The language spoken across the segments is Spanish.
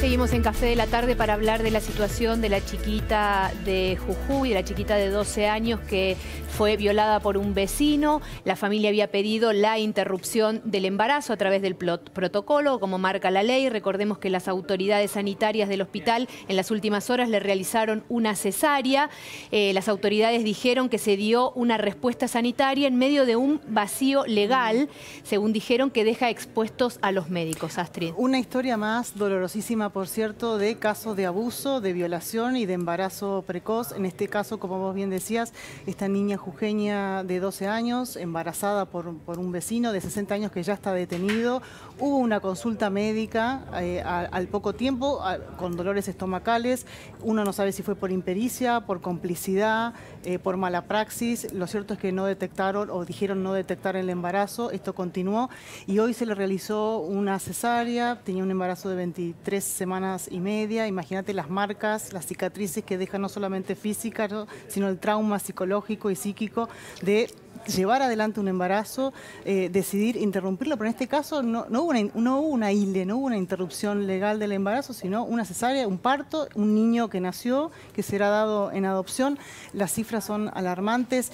Seguimos en Café de la Tarde para hablar de la situación de la chiquita de Jujuy, de la chiquita de 12 años que fue violada por un vecino. La familia había pedido la interrupción del embarazo a través del protocolo, como marca la ley. Recordemos que las autoridades sanitarias del hospital en las últimas horas le realizaron una cesárea. Eh, las autoridades dijeron que se dio una respuesta sanitaria en medio de un vacío legal, según dijeron que deja expuestos a los médicos. Astrid. Una historia más dolorosísima por cierto, de casos de abuso, de violación y de embarazo precoz. En este caso, como vos bien decías, esta niña jujeña de 12 años, embarazada por, un vecino de 60 años que ya está detenido. Hubo una consulta médica eh, al poco tiempo con dolores estomacales. Uno no sabe si fue por impericia, por complicidad, eh, por mala praxis. Lo cierto es que no detectaron o dijeron no detectar el embarazo. Esto continuó y hoy se le realizó una cesárea. Tenía un embarazo de 23 semanas y media. Imagínate las marcas, las cicatrices que dejan no solamente física, sino el trauma psicológico y psíquico de llevar adelante un embarazo, eh, decidir interrumpirlo, pero en este caso no, hubo una, no hubo una ILE, no hubo una interrupción legal del embarazo, sino una cesárea, un parto, un niño que nació, que será dado en adopción. Las cifras son alarmantes.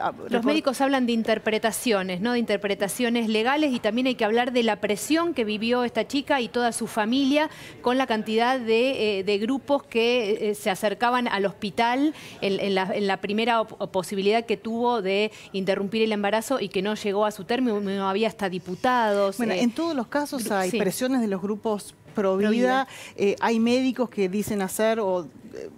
Ah, Los médicos hablan de interpretaciones, ¿no? De interpretaciones legales y también hay que hablar de la presión que vivió esta chica y toda su familia con la cantidad de, eh, grupos que eh, se acercaban al hospital en, la, en la primera posibilidad que tuvo de interrumpir el embarazo y que no llegó a su término, no había hasta diputados. Bueno, eh, en todos los casos hay presiones de los grupos Provida, eh, hay médicos que dicen hacer o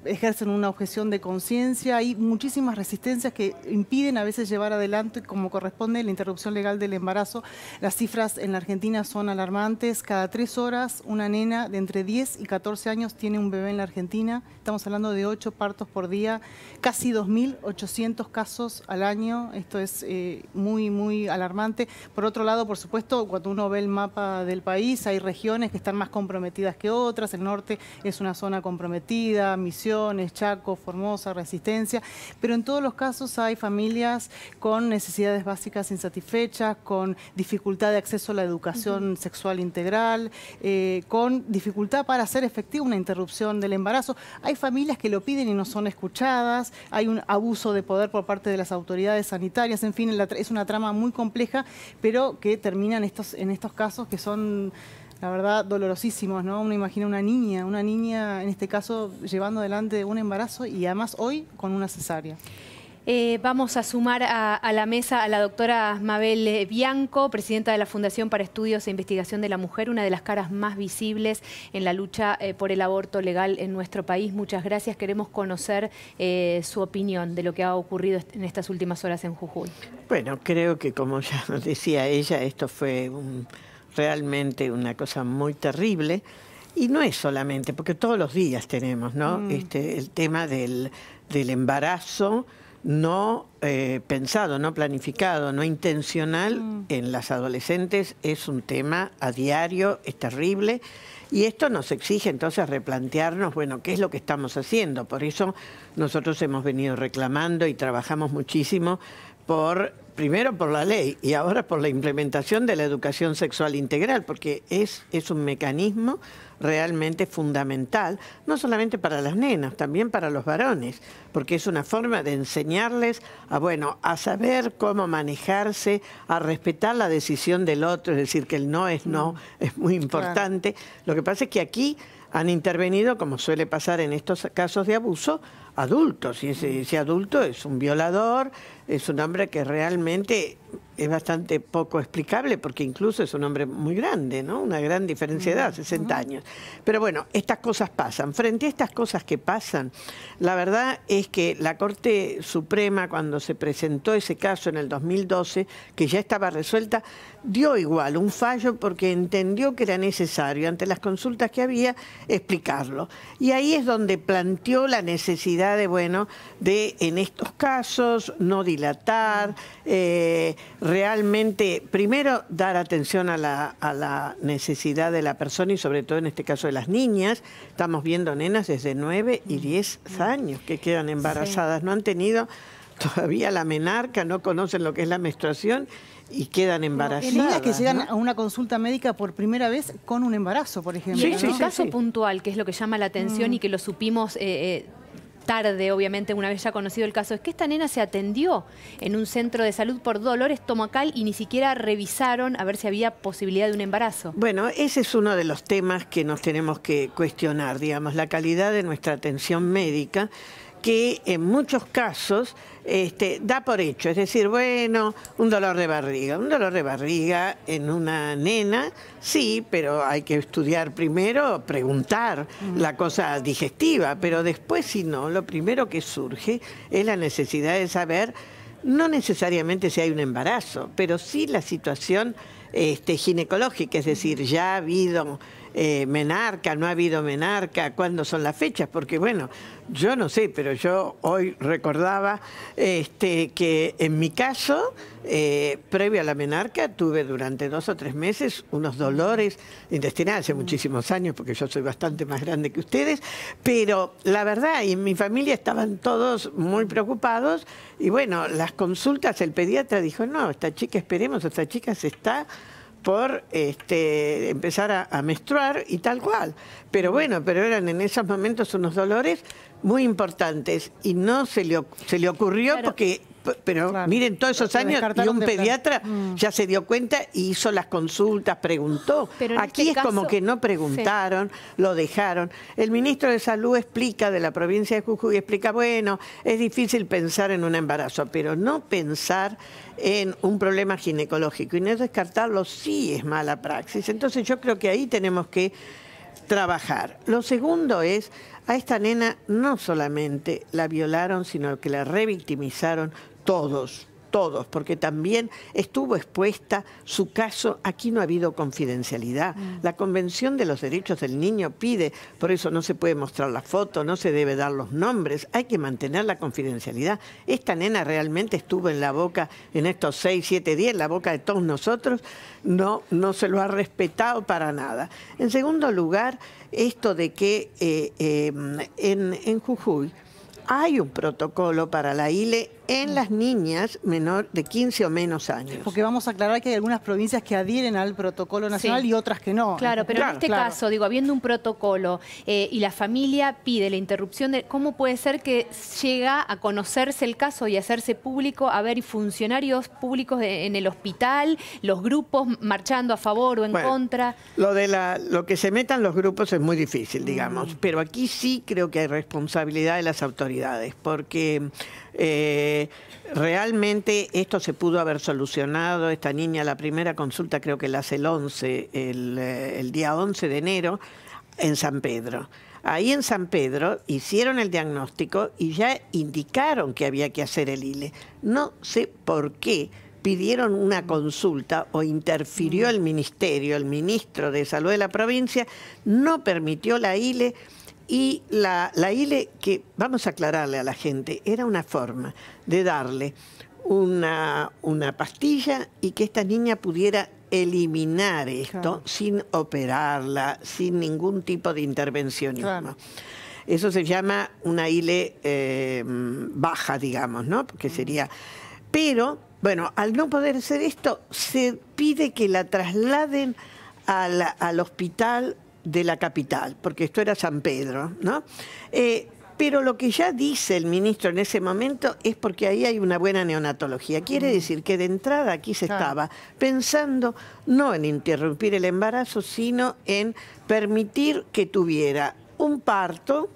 ejercen una objeción de conciencia, hay muchísimas resistencias que impiden a veces llevar adelante como corresponde la interrupción legal del embarazo. Las cifras en la Argentina son alarmantes, cada tres horas una nena de entre 10 y 14 años tiene un bebé en la Argentina, estamos hablando de ocho partos por día, casi 2.800 casos al año, esto es eh, muy, muy alarmante. Por otro lado, por supuesto, cuando uno ve el mapa del país, hay regiones que están más comprometidas que otras, el norte es una zona comprometida, Misiones, Chaco, Formosa, Resistencia, pero en todos los casos hay familias con necesidades básicas insatisfechas, con dificultad de acceso a la educación sexual integral, eh, con dificultad para hacer efectiva una interrupción del embarazo. Hay familias que lo piden y no son escuchadas, hay un abuso de poder por parte de las autoridades sanitarias, en fin, es una trama muy compleja, pero que terminan estos, en estos casos que son la verdad, dolorosísimos, ¿no? Uno imagina una niña, una niña en este caso llevando adelante un embarazo y además hoy con una cesárea. Eh, vamos a sumar a, la mesa a la doctora Mabel eh, Bianco, presidenta de la Fundación para Estudios e Investigación de la Mujer, una de las caras más visibles en la lucha eh, por el aborto legal en nuestro país. Muchas gracias. Queremos conocer su opinión de lo que ha ocurrido en estas últimas horas en Jujuy. Bueno, creo que como ya nos decía ella, esto fue un realmente una cosa muy terrible. Y no es solamente, porque todos los días tenemos, ¿no? Mm. Este, el tema del, embarazo no eh, pensado, no planificado, no intencional mm. en las adolescentes es un tema a diario, es terrible. Y esto nos exige entonces replantearnos, bueno, qué es lo que estamos haciendo. Por eso nosotros hemos venido reclamando y trabajamos muchísimo por primero por la ley y ahora por la implementación de la educación sexual integral, porque es, un mecanismo realmente fundamental, no solamente para las nenas, también para los varones, porque es una forma de enseñarles a, bueno, a saber cómo manejarse, a respetar la decisión del otro, es decir, que el no es no, es muy importante. Lo que pasa es que aquí han intervenido, como suele pasar en estos casos de abuso, adulto si ese, adulto es un violador, es un hombre que realmente es bastante poco explicable porque incluso es un hombre muy grande, ¿no? Una gran diferencia de edad, 60 años. Pero bueno, estas cosas pasan. Frente a estas cosas que pasan, la verdad es que la Corte Suprema cuando se presentó ese caso en el 2012, que ya estaba resuelta, dio igual un fallo porque entendió que era necesario ante las consultas que había explicarlo. Y ahí es donde planteó la necesidad de, bueno, de en estos casos no dilatar, eh, realmente, primero, dar atención a la, a la necesidad de la persona y sobre todo en este caso de las niñas. Estamos viendo nenas desde 9 y 10 años que quedan embarazadas, no han tenido todavía la menarca, no conocen lo que es la menstruación y quedan embarazadas. Niñas que llegan a una consulta médica por primera vez con un embarazo, por ejemplo. Sí, un caso puntual, que es lo que llama la atención mm. y que lo supimos... Eh, eh, tarde, obviamente, una vez ya conocido el caso, es que esta nena se atendió en un centro de salud por dolor estomacal y ni siquiera revisaron a ver si había posibilidad de un embarazo. Bueno, ese es uno de los temas que nos tenemos que cuestionar, digamos, la calidad de nuestra atención médica que en muchos casos este, da por hecho, es decir, bueno, un dolor de barriga. Un dolor de barriga en una nena, sí, pero hay que estudiar primero, preguntar la cosa digestiva, pero después si no, lo primero que surge es la necesidad de saber, no necesariamente si hay un embarazo, pero sí la situación este, ginecológica, es decir, ya ha habido eh, menarca, no ha habido menarca, cuándo son las fechas, porque bueno, yo no sé, pero yo hoy recordaba este, que en mi caso, eh, previo a la menarca, tuve durante dos o tres meses unos dolores intestinales, hace muchísimos años, porque yo soy bastante más grande que ustedes, pero la verdad, y en mi familia estaban todos muy preocupados, y bueno, las consultas, el pediatra dijo, no, esta chica, esperemos, esta chica se está por este, empezar a, menstruar y tal cual. Pero bueno, pero eran en esos momentos unos dolores muy importantes y no se le, se le ocurrió porque pero miren, todos esos años y un pediatra mm. ya se dio cuenta y hizo las consultas, preguntó. Aquí este es como que no preguntaron, lo dejaron. El ministro de Salud explica de la provincia de Jujuy, explica, bueno, es difícil pensar en un embarazo, pero no pensar en un problema ginecológico y no descartarlo sí es mala praxis. Entonces yo creo que ahí tenemos que trabajar. Lo segundo es, a esta nena no solamente la violaron, sino que la revictimizaron todos, todos, porque también estuvo expuesta su caso, aquí no ha habido confidencialidad. Mm. La Convención de los Derechos del Niño pide, por eso no se puede mostrar la foto, no se debe dar los nombres, hay que mantener la confidencialidad. Esta nena realmente estuvo en la boca, en estos seis, siete días, en la boca de todos nosotros, no, no se lo ha respetado para nada. En segundo lugar, esto de que eh, em, en Jujuy hay un protocolo para la ILE en las niñas menor de 15 o menos años. Porque vamos a aclarar que hay algunas provincias que adhieren al protocolo nacional y otras que no. Claro, pero en este caso, digo, habiendo un protocolo eh, y la familia pide la interrupción, de, ¿cómo puede ser que llega a conocerse el caso y hacerse público? A ver, funcionarios públicos en el hospital, los grupos marchando a favor o en contra. Lo, de la, lo que se metan los grupos es muy difícil, mm. digamos, pero aquí sí creo que hay responsabilidad de las autoridades, porque... Eh, realmente esto se pudo haber solucionado. Esta niña, la primera consulta creo que la hace el 11, el, eh, el día 11 de enero, en San Pedro. Ahí en San Pedro hicieron el diagnóstico y ya indicaron que había que hacer el ILE. No sé por qué pidieron una consulta o interfirió el ministerio, el ministro de Salud de la provincia, no permitió la ILE y la, ILE, que vamos a aclararle a la gente, era una forma de darle una, pastilla y que esta niña pudiera eliminar esto sin operarla, sin ningún tipo de intervencionismo. Eso se llama una ILE eh, baja, digamos, ¿no? Porque sería... Pero, bueno, al no poder hacer esto, se pide que la trasladen al, al hospital de la capital, porque esto era San Pedro, ¿no? Eh, pero lo que ya dice el ministro en ese momento es porque ahí hay una buena neonatología. Quiere decir que de entrada aquí se estaba pensando no en interrumpir el embarazo, sino en permitir que tuviera un parto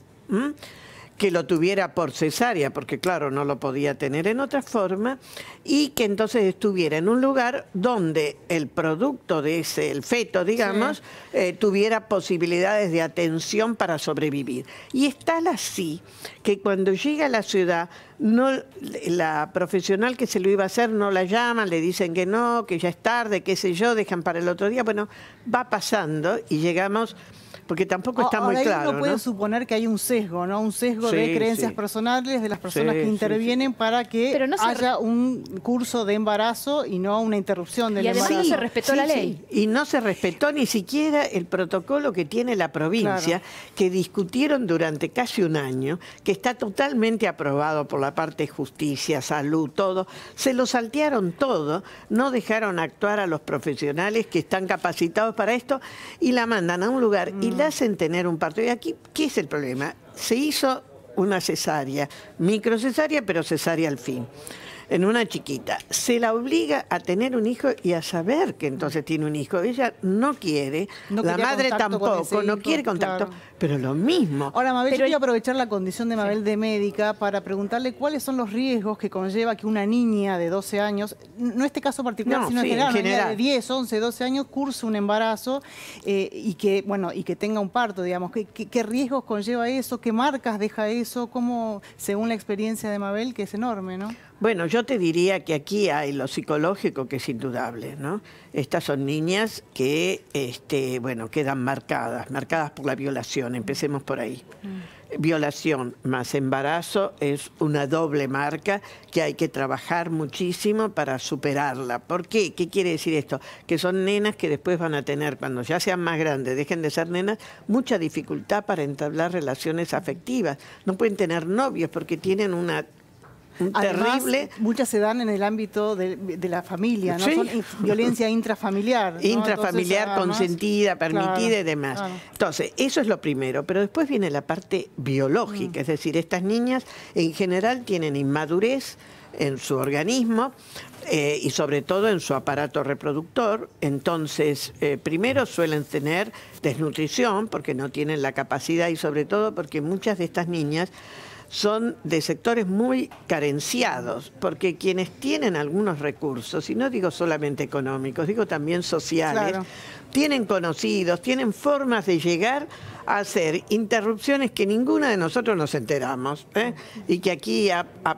que lo tuviera por cesárea, porque claro, no lo podía tener en otra forma, y que entonces estuviera en un lugar donde el producto de ese, el feto, digamos, eh, tuviera posibilidades de atención para sobrevivir. Y es tal así que cuando llega a la ciudad, no, la profesional que se lo iba a hacer no la llama, le dicen que no, que ya es tarde, qué sé yo, dejan para el otro día. Bueno, va pasando y llegamos porque tampoco está muy claro. Uno puede suponer que hay un sesgo, ¿no? Un sesgo de creencias personales de las personas que intervienen para que haya un curso de embarazo y no una interrupción del embarazo. Y además no se respetó la ley. Y no se respetó ni siquiera el protocolo que tiene la provincia, que discutieron durante casi un año, que está totalmente aprobado por la parte de justicia, salud, todo. Se lo saltearon todo, no dejaron actuar a los profesionales que están capacitados para esto y la mandan a un lugar mm en tener un parto. Y aquí, ¿qué es el problema? Se hizo una cesárea, microcesárea, pero cesárea al fin en una chiquita, se la obliga a tener un hijo y a saber que entonces tiene un hijo. Ella no quiere, la madre tampoco, no quiere contacto, pero lo mismo. Ahora, Mabel, yo quiero aprovechar la condición de Mabel de médica para preguntarle cuáles son los riesgos que conlleva que una niña de 12 años, no este caso particular, sino en general, una niña de 10, 11, 12 años curse un embarazo eh, y que, bueno, y que tenga un parto, digamos. ¿Qué, qué, qué riesgos conlleva eso? ¿Qué marcas deja eso? ¿Cómo, según la experiencia de Mabel, que es enorme, ¿no? Bueno, yo te diría que aquí hay lo psicológico que es indudable, ¿no? Estas son niñas que, este, bueno, quedan marcadas, marcadas por la violación, empecemos por ahí. Mm. Violación más embarazo es una doble marca que hay que trabajar muchísimo para superarla. ¿Por qué? ¿Qué quiere decir esto? Que son nenas que después van a tener, cuando ya sean más grandes, dejen de ser nenas, mucha dificultad para entablar relaciones afectivas. No pueden tener novios porque tienen una terrible. Muchas se dan en el ámbito de, la familia, ¿no? Son violencia intrafamiliar. Intrafamiliar, consentida, permitida y demás. Entonces, eso es lo primero. Pero después viene la parte biológica, mm. es decir, estas niñas en general tienen inmadurez en su organismo eh, y sobre todo en su aparato reproductor. Entonces, eh, primero suelen tener desnutrición porque no tienen la capacidad y sobre todo porque muchas de estas niñas son de sectores muy carenciados, porque quienes tienen algunos recursos, y no digo solamente económicos, digo también sociales, tienen conocidos, tienen formas de llegar a hacer interrupciones que ninguna de nosotros nos enteramos, ¿eh? y que aquí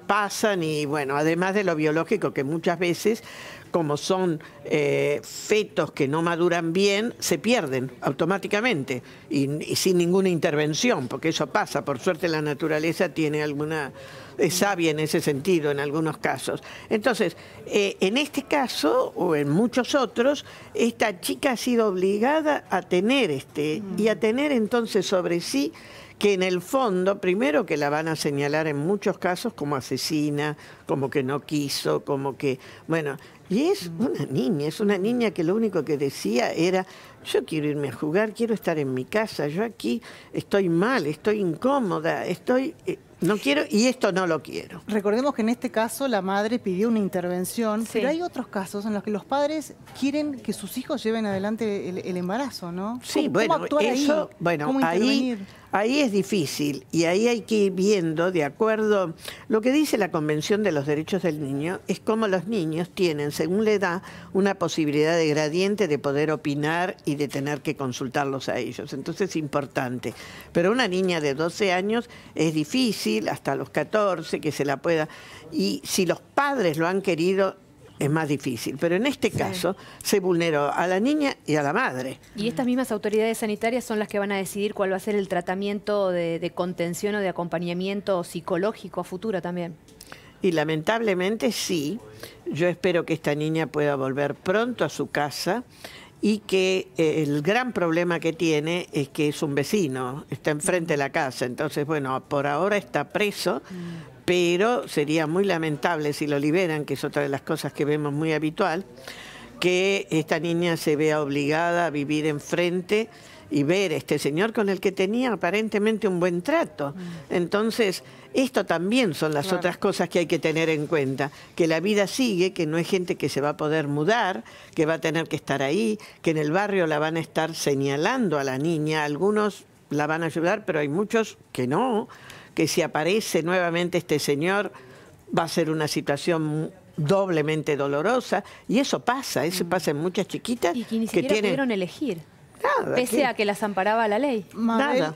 pasan, y bueno, además de lo biológico que muchas veces como son eh, fetos que no maduran bien, se pierden automáticamente y, sin ninguna intervención, porque eso pasa. Por suerte la naturaleza tiene alguna es sabia en ese sentido en algunos casos. Entonces, eh, en este caso o en muchos otros, esta chica ha sido obligada a tener este y a tener entonces sobre sí que en el fondo, primero que la van a señalar en muchos casos como asesina, como que no quiso, como que, bueno, y es una niña, es una niña que lo único que decía era, yo quiero irme a jugar, quiero estar en mi casa, yo aquí estoy mal, estoy incómoda, estoy... Eh, no quiero y esto no lo quiero. Recordemos que en este caso la madre pidió una intervención, pero hay otros casos en los que los padres quieren que sus hijos lleven adelante el, embarazo, ¿no? Sí, bueno, eso, bueno, ahí Ahí es difícil y ahí hay que ir viendo, de acuerdo, lo que dice la Convención de los Derechos del Niño es cómo los niños tienen, según la edad, una posibilidad de gradiente de poder opinar y de tener que consultarlos a ellos. Entonces es importante. Pero una niña de 12 años es difícil, hasta los 14, que se la pueda. Y si los padres lo han querido, es más difícil. Pero en este caso se vulneró a la niña y a la madre. Y estas mismas autoridades sanitarias son las que van a decidir cuál va a ser el tratamiento de, contención o de acompañamiento psicológico a futuro también. Y lamentablemente sí, yo espero que esta niña pueda volver pronto a su casa y que eh, el gran problema que tiene es que es un vecino, está enfrente de la casa, entonces bueno, por ahora está preso, mm pero sería muy lamentable si lo liberan, que es otra de las cosas que vemos muy habitual, que esta niña se vea obligada a vivir enfrente y ver a este señor con el que tenía aparentemente un buen trato. Mm. Entonces, esto también son las otras cosas que hay que tener en cuenta, que la vida sigue, que no hay gente que se va a poder mudar, que va a tener que estar ahí, que en el barrio la van a estar señalando a la niña, algunos la van a ayudar, pero hay muchos que no que si aparece nuevamente este señor va a ser una situación doblemente dolorosa y eso pasa, eso mm. pasa en muchas chiquitas y que, ni siquiera pudieron elegir. Pese a que las amparaba la ley. nada,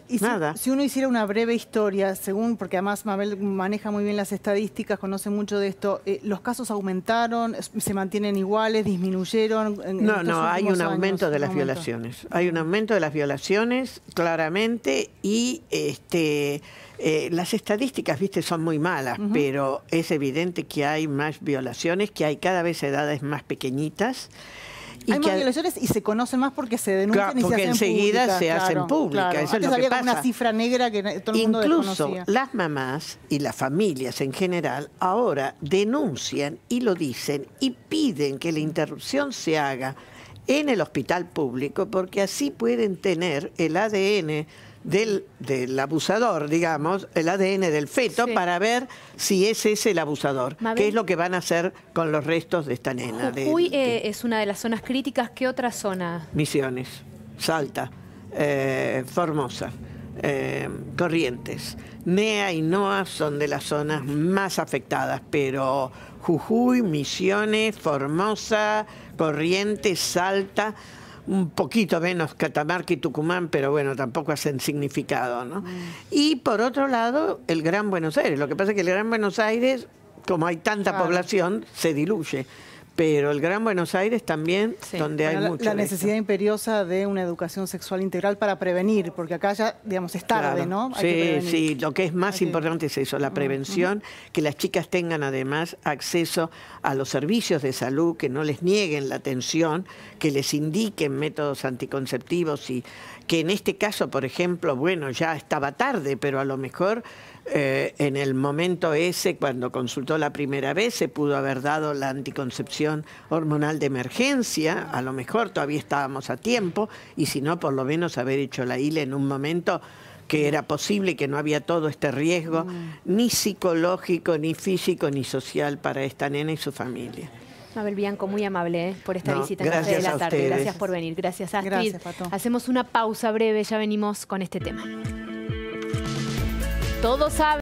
si, uno hiciera una breve historia, según, porque además Mabel maneja muy bien las estadísticas, conoce mucho de esto, eh, ¿los casos aumentaron, se mantienen iguales, disminuyeron? no, no, hay un aumento de las violaciones. Hay un aumento de las violaciones, claramente, y este... Eh, las estadísticas, viste, son muy malas, pero es evidente que hay más violaciones, que hay cada vez edades más pequeñitas. Y Hay más violaciones y se conocen más porque se denuncian y se hacen enseguida se hacen públicas. Eso es lo que pasa. una cifra negra que todo el Incluso mundo las mamás y las familias en general ahora denuncian y lo dicen y piden que la interrupción se haga en el hospital público porque así pueden tener el ADN del, del abusador, digamos, el ADN del feto para ver si ese es el abusador. ¿Qué es lo que van a hacer con los restos de esta nena? Jujuy eh, es una de las zonas críticas. ¿Qué otra zona? Misiones, Salta, eh, Formosa. Eh, corrientes. NEA y NOA son de las zonas más afectadas, pero Jujuy, Misiones, Formosa, Corrientes, Salta, un poquito menos Catamarca y Tucumán, pero bueno, tampoco hacen significado, ¿no? Mm. Y por otro lado, el Gran Buenos Aires. Lo que pasa es que el Gran Buenos Aires, como hay tanta población, se diluye pero el Gran Buenos Aires también, donde hay mucha La necesidad imperiosa de una educación sexual integral para prevenir, porque acá ya, digamos, es tarde, ¿no? sí, sí, lo que es más importante es eso, la prevención, que las chicas tengan además acceso a los servicios de salud, que no les nieguen la atención, que les indiquen métodos anticonceptivos y que en este caso, por ejemplo, bueno, ya estaba tarde, pero a lo mejor eh, en el momento ese, cuando consultó la primera vez, se pudo haber dado la anticoncepción hormonal de emergencia, a lo mejor todavía estábamos a tiempo, y si no, por lo menos haber hecho la ILE en un momento que era posible que no había todo este riesgo, mm. ni psicológico, ni físico, ni social para esta nena y su familia. Mabel Bianco, muy amable eh, por esta visita en de la tarde. Gracias por venir. Gracias, Astrid. Gracias, Hacemos una pausa breve, ya venimos con este tema. Todos saben.